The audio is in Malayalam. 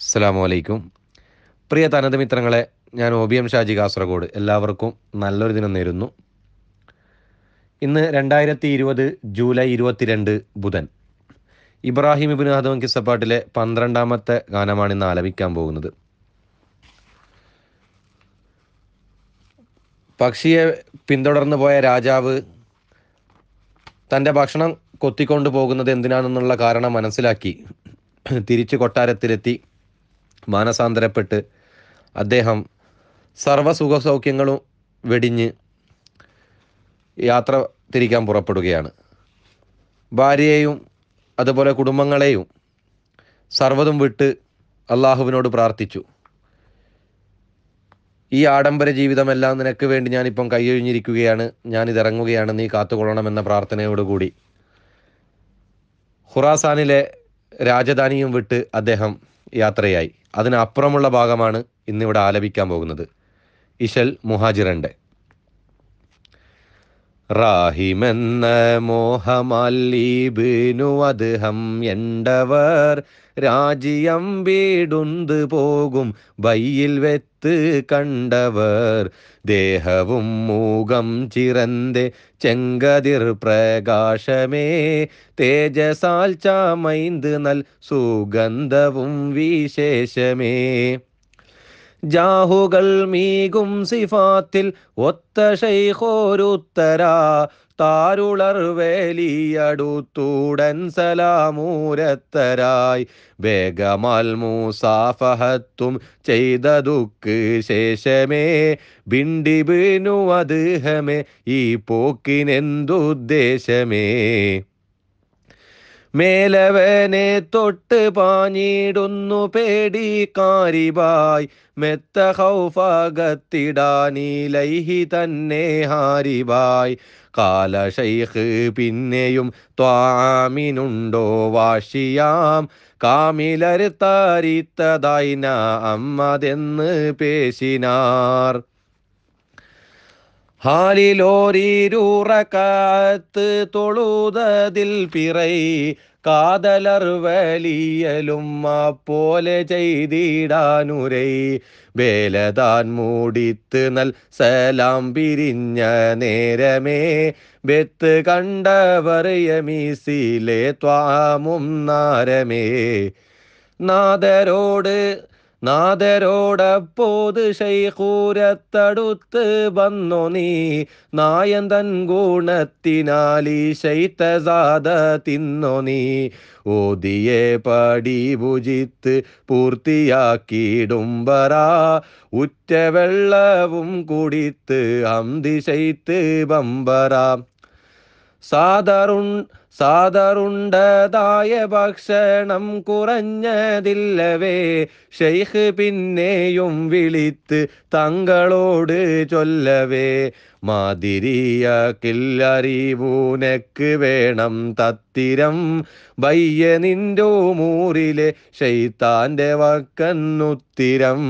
അസ്സാം വലൈക്കും പ്രിയ തനത് മിത്രങ്ങളെ ഞാൻ O B M Shaji Kasaragod എല്ലാവർക്കും നല്ലൊരു ദിനം നേരുന്നു ഇന്ന് രണ്ടായിരത്തി ഇരുപത് ജൂലൈ ഇരുപത്തിരണ്ട് ബുധൻ ഇബ്രാഹിം ഇബിൻ ഹദവൻ കിസപ്പാട്ടിലെ പന്ത്രണ്ടാമത്തെ ഗാനമാണ് ഇന്ന് ആലപിക്കാൻ പോകുന്നത് പക്ഷിയെ പിന്തുടർന്നു പോയ രാജാവ് തൻ്റെ ഭക്ഷണം കൊത്തിക്കൊണ്ടു പോകുന്നത് എന്തിനാണെന്നുള്ള കാരണം മനസ്സിലാക്കി തിരിച്ചു കൊട്ടാരത്തിലെത്തി മാനസാന്തരപ്പെട്ട് അദ്ദേഹം സർവ്വസുഖ സൗഖ്യങ്ങളും വെടിഞ്ഞ് യാത്ര തിരിക്കാൻ പുറപ്പെടുകയാണ് ഭാര്യയെയും അതുപോലെ കുടുംബങ്ങളെയും സർവ്വതും വിട്ട് അള്ളാഹുവിനോട് പ്രാർത്ഥിച്ചു ഈ ആഡംബര ജീവിതമെല്ലാം നിനക്ക് വേണ്ടി ഞാനിപ്പം കൈയൊഴിഞ്ഞിരിക്കുകയാണ് ഞാനിതിറങ്ങുകയാണ് നീ കാത്തുകൊള്ളണമെന്ന പ്രാർത്ഥനയോടുകൂടി ഖുറാസാനിലെ രാജധാനിയും വിട്ട് അദ്ദേഹം യാത്രയായി അതിനപ്പുറമുള്ള ഭാഗമാണ് ഇന്നിവിടെ ആലപിക്കാൻ പോകുന്നത് ഇശൽ മുഹാജിറിൻ്റെ റാഹിമെന്ന മോഹമല്ലീബിനു അദ്ദേഹം എണ്ടവർ രാജ്യം വീടുന്ത് പോകും വയ്യിൽ വെത്ത് കണ്ടവർ ദേഹവും മൂകം ചിറന്തേ ചെങ്കതിർ പ്രകാശമേ തേജസാൽ ചാമൈന്ത് നൽ സുഗന്ധവും വിശേഷമേ ജാഹുകൾ മീകും സിഫാത്തിൽ ഒത്ത ഷെയ്ഖോരുത്തര താരുളർ വേലിയടുത്തൂടൻ സലാമൂരത്തരായി വേഗമാൽ മൂസാഫഹത്തും ചെയ്തതുക്ക് ശേഷമേ ബിണ്ടിബിനു അദ്ദേഹമേ ഈ പോക്കിനെന്തുദ്ദേശമേ മേലവനെ തൊട്ട് പാഞ്ഞിടുന്നു പേടി കാരിബായ് മെത്ത ഹൗഫാകത്തിടാനീ ലൈഹി തന്നെ ഹാരിബായ് കാല പിന്നെയും ത്വാമിനുണ്ടോ വാശിയാം കാമിലർ താരിത്തതായിന അമ്മതെന്ന് പേശിനാർ ഹാലിലോരീരൂറക്കാത്ത് തൊഴുതതിൽ പിറൈ കാതലർ വലിയലും പോലെ ചെയ്തിടാനുരൈ വേലതാൻ മൂടിത്ത് നൽ സലാം പിരിഞ്ഞ നേരമേ വെത്ത് കണ്ടവർ യമീസിലെ ത്വാമും നാരമേ നാദരോട് നാദരോടപ്പോത് ശൈഖൂരത്തടുത്ത് വന്നു നീ നായന്തൻ തൻ ഗുണത്തിനാലി ശൈത്തസാദ തിന്നു നീ ഓതിയെ പടി ഭുജിത്ത് പൂർത്തിയാക്കിയിടുംബറ ഉറ്റ വെള്ളവും കുടിത്ത് അന്തി ശൈത്ത് ബമ്പറ സാദറുൺ സാദറുണ്ടതായ ഭക്ഷണം കുറഞ്ഞതില്ലവേ ഷെയ്ഖ് പിന്നെയും വിളിത്ത് തങ്ങളോട് ചൊല്ലവേ കില്ലറിവൂനക്ക് വേണം തത്തിരം ബയ്യ നിൻ്റെ മൂറിലെ ഷെയ്ത്താൻ്റെ വക്കന്നുത്തിരം